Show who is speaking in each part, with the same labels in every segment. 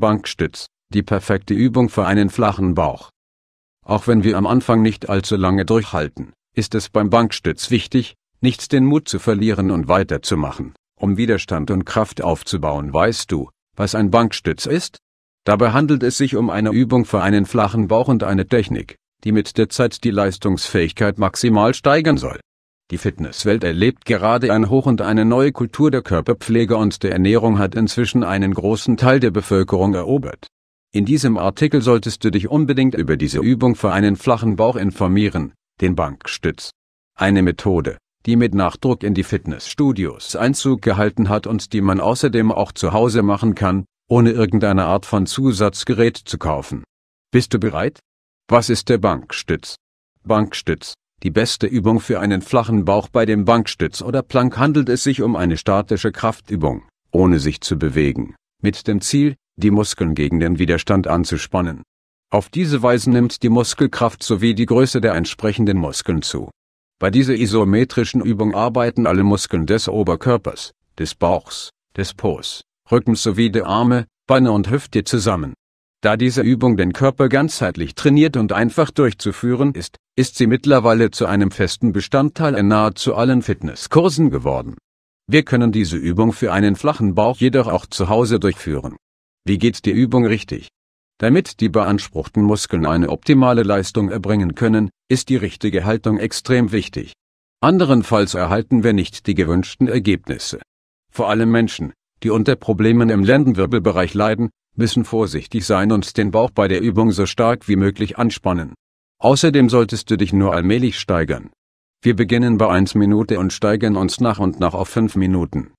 Speaker 1: Bankstütz, die perfekte Übung für einen flachen Bauch. Auch wenn wir am Anfang nicht allzu lange durchhalten, ist es beim Bankstütz wichtig, nicht den Mut zu verlieren und weiterzumachen. Um Widerstand und Kraft aufzubauen, weißt du, was ein Bankstütz ist? Dabei handelt es sich um eine Übung für einen flachen Bauch und eine Technik, die mit der Zeit die Leistungsfähigkeit maximal steigern soll. Die Fitnesswelt erlebt gerade ein Hoch und eine neue Kultur der Körperpflege und der Ernährung hat inzwischen einen großen Teil der Bevölkerung erobert. In diesem Artikel solltest du dich unbedingt über diese Übung für einen flachen Bauch informieren, den Bankstütz. Eine Methode, die mit Nachdruck in die Fitnessstudios Einzug gehalten hat und die man außerdem auch zu Hause machen kann, ohne irgendeine Art von Zusatzgerät zu kaufen. Bist du bereit? Was ist der Bankstütz? Bankstütz die beste Übung für einen flachen Bauch bei dem Bankstütz oder Plank handelt es sich um eine statische Kraftübung, ohne sich zu bewegen, mit dem Ziel, die Muskeln gegen den Widerstand anzuspannen. Auf diese Weise nimmt die Muskelkraft sowie die Größe der entsprechenden Muskeln zu. Bei dieser isometrischen Übung arbeiten alle Muskeln des Oberkörpers, des Bauchs, des Po's, Rückens sowie der Arme, Beine und Hüfte zusammen. Da diese Übung den Körper ganzheitlich trainiert und einfach durchzuführen ist, ist sie mittlerweile zu einem festen Bestandteil in nahezu allen Fitnesskursen geworden. Wir können diese Übung für einen flachen Bauch jedoch auch zu Hause durchführen. Wie geht die Übung richtig? Damit die beanspruchten Muskeln eine optimale Leistung erbringen können, ist die richtige Haltung extrem wichtig. Anderenfalls erhalten wir nicht die gewünschten Ergebnisse. Vor allem Menschen, die unter Problemen im Lendenwirbelbereich leiden, müssen vorsichtig sein und den Bauch bei der Übung so stark wie möglich anspannen. Außerdem solltest du dich nur allmählich steigern. Wir beginnen bei 1 Minute und steigern uns nach und nach auf 5 Minuten.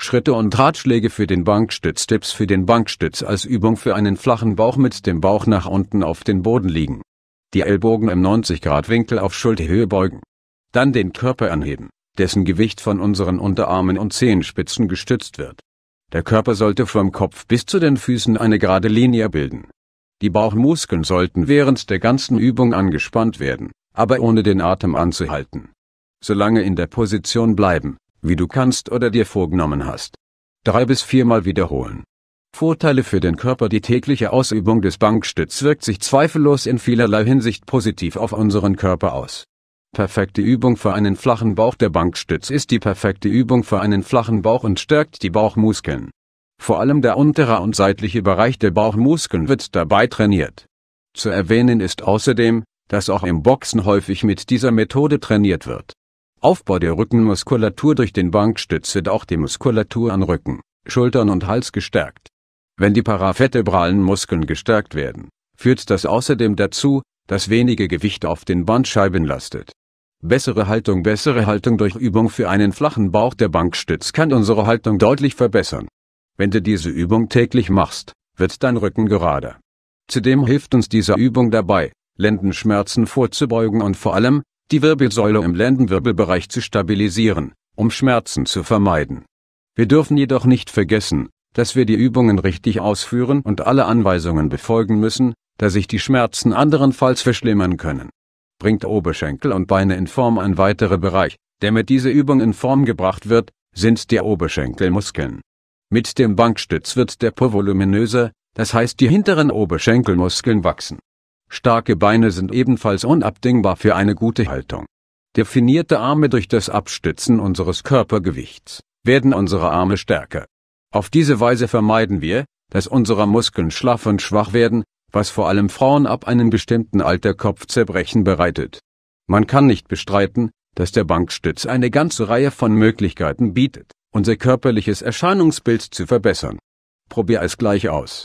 Speaker 1: Schritte und Ratschläge für den Bankstütz Tipps für den Bankstütz als Übung für einen flachen Bauch mit dem Bauch nach unten auf den Boden liegen. Die Ellbogen im 90 Grad Winkel auf Schulterhöhe beugen. Dann den Körper anheben, dessen Gewicht von unseren Unterarmen und Zehenspitzen gestützt wird. Der Körper sollte vom Kopf bis zu den Füßen eine gerade Linie bilden. Die Bauchmuskeln sollten während der ganzen Übung angespannt werden, aber ohne den Atem anzuhalten. Solange in der Position bleiben, wie du kannst oder dir vorgenommen hast. Drei bis viermal wiederholen. Vorteile für den Körper Die tägliche Ausübung des Bankstütz wirkt sich zweifellos in vielerlei Hinsicht positiv auf unseren Körper aus. Perfekte Übung für einen flachen Bauch Der Bankstütz ist die perfekte Übung für einen flachen Bauch und stärkt die Bauchmuskeln. Vor allem der untere und seitliche Bereich der Bauchmuskeln wird dabei trainiert. Zu erwähnen ist außerdem, dass auch im Boxen häufig mit dieser Methode trainiert wird. Aufbau der Rückenmuskulatur durch den Bankstütz wird auch die Muskulatur an Rücken, Schultern und Hals gestärkt. Wenn die paravertebralen Muskeln gestärkt werden, führt das außerdem dazu, das wenige Gewicht auf den Bandscheiben lastet. Bessere Haltung Bessere Haltung durch Übung für einen flachen Bauch Der Bankstütz kann unsere Haltung deutlich verbessern. Wenn du diese Übung täglich machst, wird dein Rücken gerader. Zudem hilft uns diese Übung dabei, Lendenschmerzen vorzubeugen und vor allem, die Wirbelsäule im Lendenwirbelbereich zu stabilisieren, um Schmerzen zu vermeiden. Wir dürfen jedoch nicht vergessen, dass wir die Übungen richtig ausführen und alle Anweisungen befolgen müssen, da sich die Schmerzen anderenfalls verschlimmern können. Bringt Oberschenkel und Beine in Form ein weiterer Bereich, der mit dieser Übung in Form gebracht wird, sind die Oberschenkelmuskeln. Mit dem Bankstütz wird der Po voluminöser, das heißt die hinteren Oberschenkelmuskeln wachsen. Starke Beine sind ebenfalls unabdingbar für eine gute Haltung. Definierte Arme durch das Abstützen unseres Körpergewichts werden unsere Arme stärker. Auf diese Weise vermeiden wir, dass unsere Muskeln schlaff und schwach werden, was vor allem Frauen ab einem bestimmten Alter Kopfzerbrechen bereitet. Man kann nicht bestreiten, dass der Bankstütz eine ganze Reihe von Möglichkeiten bietet, unser körperliches Erscheinungsbild zu verbessern. Probier es gleich aus.